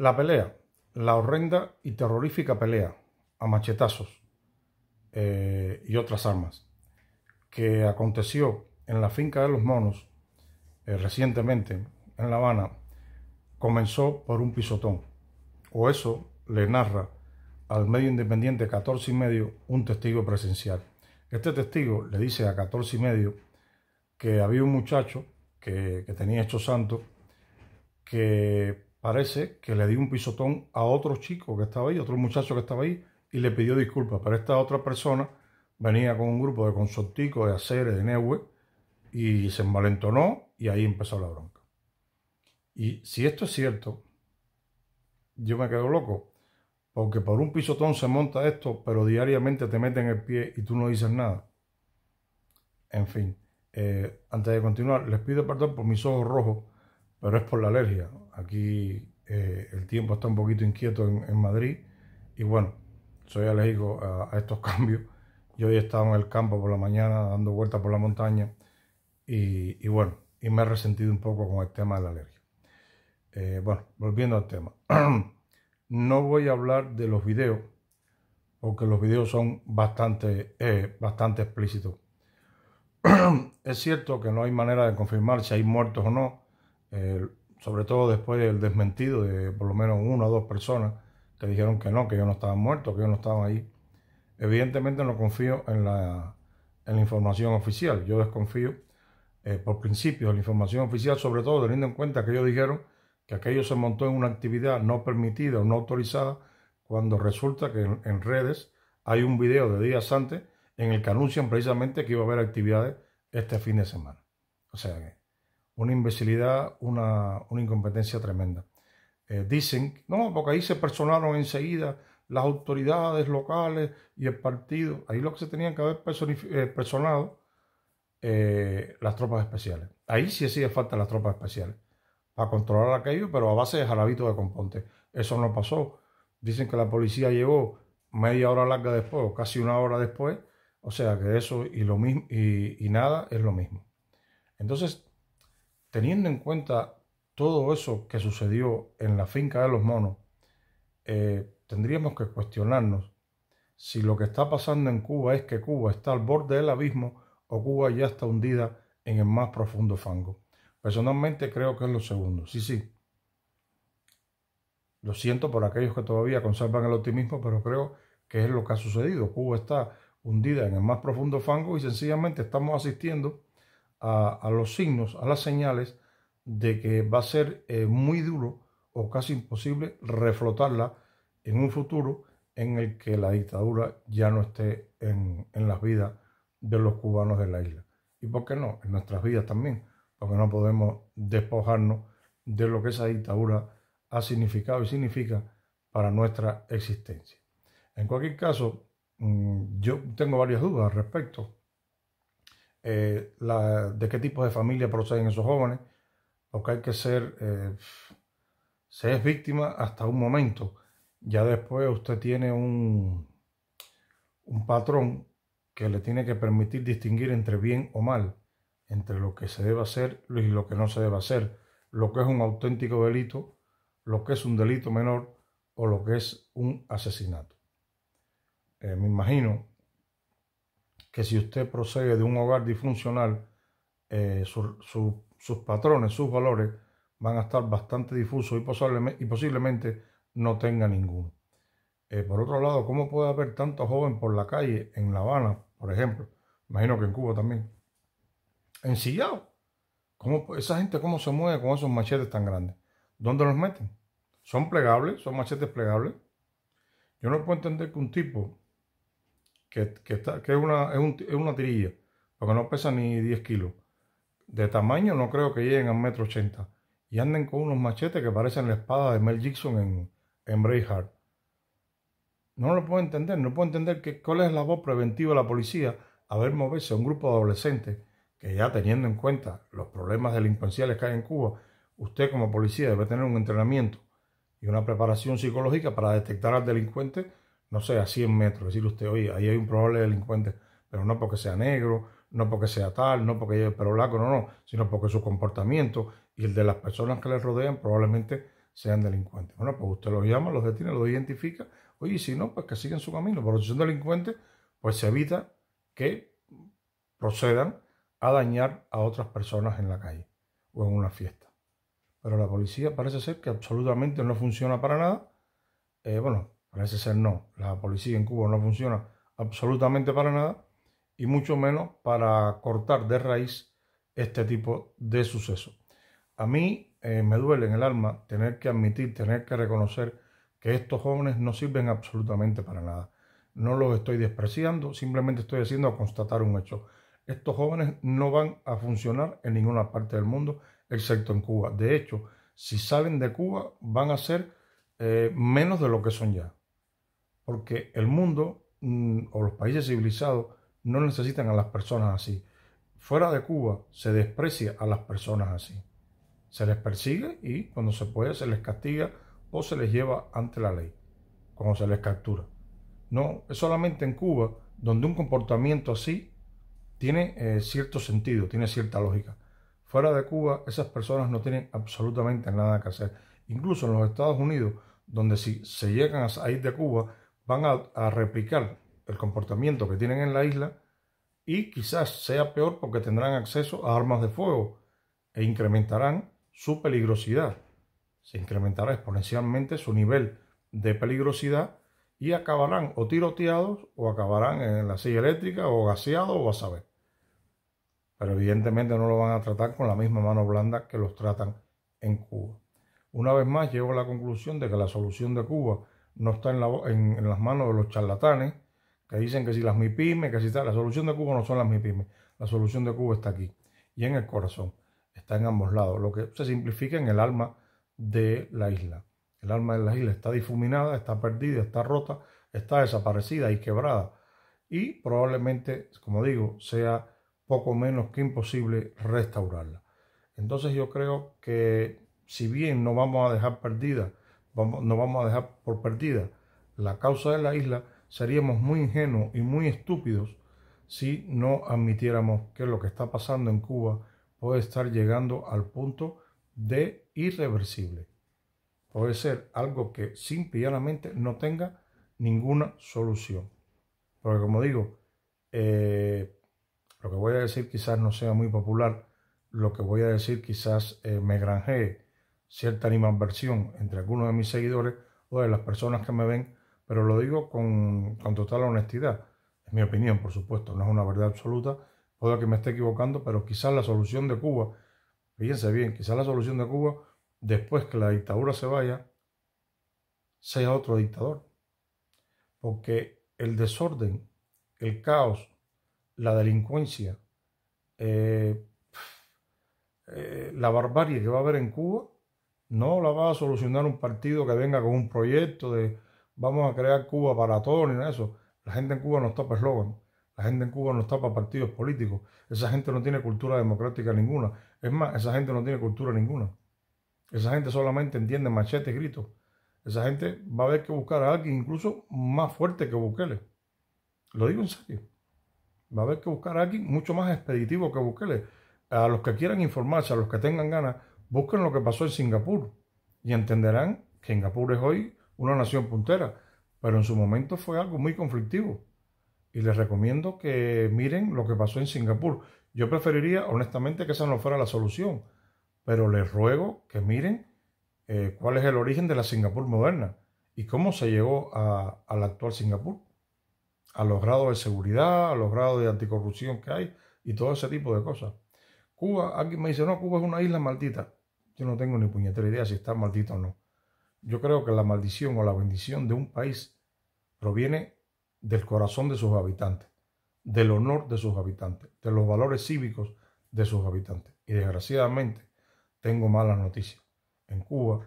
La pelea, la horrenda y terrorífica pelea a machetazos eh, y otras armas que aconteció en la finca de los monos eh, recientemente en La Habana comenzó por un pisotón. O eso le narra al medio independiente 14 y medio un testigo presencial. Este testigo le dice a 14 y medio que había un muchacho que, que tenía hecho santo que parece que le di un pisotón a otro chico que estaba ahí, otro muchacho que estaba ahí, y le pidió disculpas. Pero esta otra persona venía con un grupo de consorticos, de aceres, de Neue, y se envalentonó y ahí empezó la bronca. Y si esto es cierto, yo me quedo loco, porque por un pisotón se monta esto, pero diariamente te meten el pie y tú no dices nada. En fin, eh, antes de continuar, les pido perdón por mis ojos rojos pero es por la alergia. Aquí eh, el tiempo está un poquito inquieto en, Madrid y bueno, soy alérgico a, estos cambios. Yo hoy he estado en el campo por la mañana dando vueltas por la montaña y, bueno, y me he resentido un poco con el tema de la alergia. Eh, bueno, volviendo al tema. no voy a hablar de los videos porque los videos son bastante, eh, bastante explícitos. es cierto que no hay manera de confirmar si hay muertos o no, sobre todo después del desmentido de por lo menos una o dos personas que dijeron que no, que ellos no estaban muertos, que ellos no estaban ahí. Evidentemente no confío en la, en la información oficial, yo desconfío eh, por principio de la información oficial, sobre todo teniendo en cuenta que ellos dijeron que aquello se montó en una actividad no permitida o no autorizada, cuando resulta que en, en redes hay un video de días antes en el que anuncian precisamente que iba a haber actividades este fin de semana. O sea que una imbecilidad, una, una incompetencia tremenda. Eh, dicen, no, porque ahí se personaron enseguida las autoridades locales y el partido. Ahí lo que se tenían que haber eh, personado eh, las tropas especiales. Ahí sí hacía falta las tropas especiales para controlar aquello, pero a base de jarabito de componte. Eso no pasó. Dicen que la policía llegó media hora larga después, o casi una hora después. O sea que eso y, lo mismo, y nada es lo mismo. Entonces, teniendo en cuenta todo eso que sucedió en la finca de los monos, eh, tendríamos que cuestionarnos si lo que está pasando en Cuba es que Cuba está al borde del abismo o Cuba ya está hundida en el más profundo fango. Personalmente creo que es lo segundo. Sí, sí. Lo siento por aquellos que todavía conservan el optimismo, pero creo que es lo que ha sucedido. Cuba está hundida en el más profundo fango y sencillamente estamos asistiendo a, los signos, a las señales de que va a ser eh, muy duro o casi imposible reflotarla en un futuro en el que la dictadura ya no esté en, en las vidas de los cubanos de la isla. ¿Y por qué no? En nuestras vidas también, porque no podemos despojarnos de lo que esa dictadura ha significado y significa para nuestra existencia. En cualquier caso, mm, yo tengo varias dudas al respecto eh, la, de qué tipo de familia proceden esos jóvenes, que hay que ser, eh, se es víctima hasta un momento. Ya después usted tiene un, un patrón que le tiene que permitir distinguir entre bien o mal, entre lo que se debe hacer y lo que no se debe hacer, lo que es un auténtico delito, lo que es un delito menor o lo que es un asesinato. Eh, me imagino que si usted procede de un hogar disfuncional, eh, sus patrones, sus valores van a estar bastante difusos y, posiblemente, no tenga ninguno. Eh, por otro lado, ¿cómo puede haber tanto joven por la calle en La Habana, por ejemplo? Imagino que en Cuba también. Ensillado. ¿Cómo, ¿Esa gente cómo se mueve con esos machetes tan grandes? ¿Dónde los meten? Son plegables, son machetes plegables. Yo no puedo entender que un tipo que, es, una, tirilla, porque no pesa ni 10 kilos. De tamaño no creo que lleguen a 1,80 ochenta Y anden con unos machetes que parecen la espada de Mel Gibson en, en Braveheart. No lo puedo entender, no puedo entender que, cuál es la voz preventiva de la policía a ver moverse a un grupo de adolescentes que ya teniendo en cuenta los problemas delincuenciales que hay en Cuba, usted como policía debe tener un entrenamiento y una preparación psicológica para detectar al delincuente no sé, a 100 metros. Decirle usted, oye, ahí hay un probable delincuente, pero no porque sea negro, no porque sea tal, no porque lleve el pelo blanco, no, no, sino porque su comportamiento y el de las personas que le rodean probablemente sean delincuentes. Bueno, pues usted los llama, los detiene, los identifica. Oye, si no, pues que sigan su camino. Pero si son delincuentes, pues se evita que procedan a dañar a otras personas en la calle o en una fiesta. Pero la policía parece ser que absolutamente no funciona para nada. Eh, bueno, Parece ser no. La policía en Cuba no funciona absolutamente para nada y mucho menos para cortar de raíz este tipo de sucesos. A mí eh, me duele en el alma tener que admitir, tener que reconocer que estos jóvenes no sirven absolutamente para nada. No los estoy despreciando, simplemente estoy haciendo constatar un hecho. Estos jóvenes no van a funcionar en ninguna parte del mundo, excepto en Cuba. De hecho, si salen de Cuba, van a ser eh, menos de lo que son ya porque el mundo mm, o los países civilizados no necesitan a las personas así. Fuera de Cuba se desprecia a las personas así. Se les persigue y cuando se puede se les castiga o se les lleva ante la ley, cuando se les captura. No, es solamente en Cuba donde un comportamiento así tiene eh, cierto sentido, tiene cierta lógica. Fuera de Cuba esas personas no tienen absolutamente nada que hacer. Incluso en los Estados Unidos, donde si se llegan a ir de Cuba, van a, replicar el comportamiento que tienen en la isla y quizás sea peor porque tendrán acceso a armas de fuego e incrementarán su peligrosidad. Se incrementará exponencialmente su nivel de peligrosidad y acabarán o tiroteados o acabarán en la silla eléctrica o gaseados o a saber. Pero evidentemente no lo van a tratar con la misma mano blanda que los tratan en Cuba. Una vez más llego a la conclusión de que la solución de Cuba no está en, las manos de los charlatanes que dicen que si las MIPIME, que si está, la solución de Cuba no son las MIPIME, la solución de Cuba está aquí y en el corazón, está en ambos lados, lo que se simplifica en el alma de la isla. El alma de la isla está difuminada, está perdida, está rota, está desaparecida y quebrada y probablemente, como digo, sea poco menos que imposible restaurarla. Entonces yo creo que si bien no vamos a dejar perdida no vamos a dejar por perdida la causa de la isla, seríamos muy ingenuos y muy estúpidos si no admitiéramos que lo que está pasando en Cuba puede estar llegando al punto de irreversible. Puede ser algo que llanamente no tenga ninguna solución. Porque como digo, eh, lo que voy a decir quizás no sea muy popular, lo que voy a decir quizás eh, me granjee, cierta animadversión entre algunos de mis seguidores o de las personas que me ven, pero lo digo con, total honestidad. Es mi opinión, por supuesto, no es una verdad absoluta. Puedo que me esté equivocando, pero quizás la solución de Cuba, fíjense bien, quizás la solución de Cuba, después que la dictadura se vaya, sea otro dictador. Porque el desorden, el caos, la delincuencia, eh, eh, la barbarie que va a haber en Cuba no la va a solucionar un partido que venga con un proyecto de vamos a crear Cuba para todos ni nada de eso. La gente en Cuba no está eslogan. La gente en Cuba no está para partidos políticos. Esa gente no tiene cultura democrática ninguna. Es más, esa gente no tiene cultura ninguna. Esa gente solamente entiende y gritos. Esa gente va a haber que buscar a alguien incluso más fuerte que Bukele. Lo digo en serio. Va a haber que buscar a alguien mucho más expeditivo que Bukele. A los que quieran informarse, a los que tengan ganas, Busquen lo que pasó en Singapur y entenderán que Singapur es hoy una nación puntera, pero en su momento fue algo muy conflictivo. Y les recomiendo que miren lo que pasó en Singapur. Yo preferiría, honestamente, que esa no fuera la solución, pero les ruego que miren eh, cuál es el origen de la Singapur moderna y cómo se llegó a, la actual Singapur, a los grados de seguridad, a los grados de anticorrupción que hay y todo ese tipo de cosas. Cuba, alguien me dice, no, Cuba es una isla maldita. Yo no tengo ni puñetera idea si está maldito o no. Yo creo que la maldición o la bendición de un país proviene del corazón de sus habitantes, del honor de sus habitantes, de los valores cívicos de sus habitantes. Y desgraciadamente tengo malas noticias. En Cuba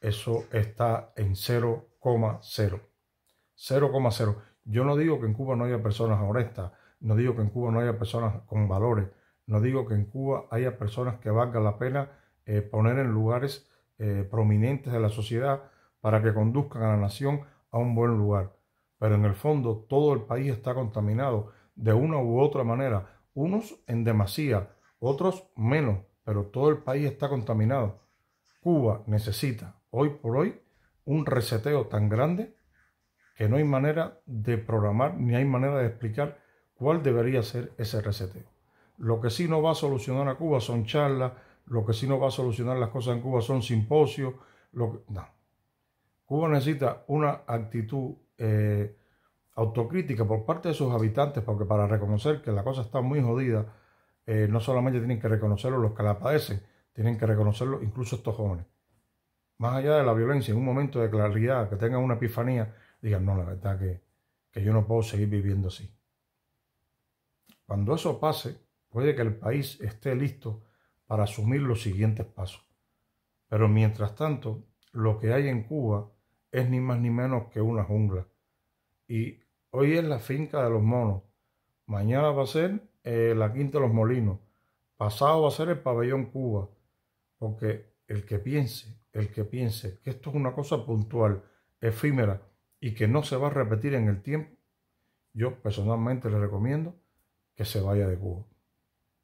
eso está en 0,0. 0,0. Yo no digo que en Cuba no haya personas honestas, no digo que en Cuba no haya personas con valores, no digo que en Cuba haya personas que valgan la pena eh, poner en lugares eh, prominentes de la sociedad para que conduzcan a la nación a un buen lugar. Pero en el fondo todo el país está contaminado de una u otra manera, unos en demasía, otros menos, pero todo el país está contaminado. Cuba necesita hoy por hoy un reseteo tan grande que no hay manera de programar ni hay manera de explicar cuál debería ser ese reseteo. Lo que sí no va a solucionar a Cuba son charlas, lo que sí nos va a solucionar las cosas en Cuba son simposios. Lo que, no. Cuba necesita una actitud eh, autocrítica por parte de sus habitantes, porque para reconocer que la cosa está muy jodida, eh, no solamente tienen que reconocerlo los que la padecen, tienen que reconocerlo incluso estos jóvenes. Más allá de la violencia, en un momento de claridad, que tengan una epifanía, digan, no, la verdad que yo no puedo seguir viviendo así. Cuando eso pase, puede que el país esté listo para asumir los siguientes pasos. Pero mientras tanto, lo que hay en Cuba es ni más ni menos que una jungla. Y hoy es la finca de los monos, mañana va a ser eh, la quinta de los molinos, pasado va a ser el pabellón Cuba, porque el que piense, el que piense que esto es una cosa puntual, efímera y que no se va a repetir en el tiempo, yo personalmente le recomiendo que se vaya de Cuba.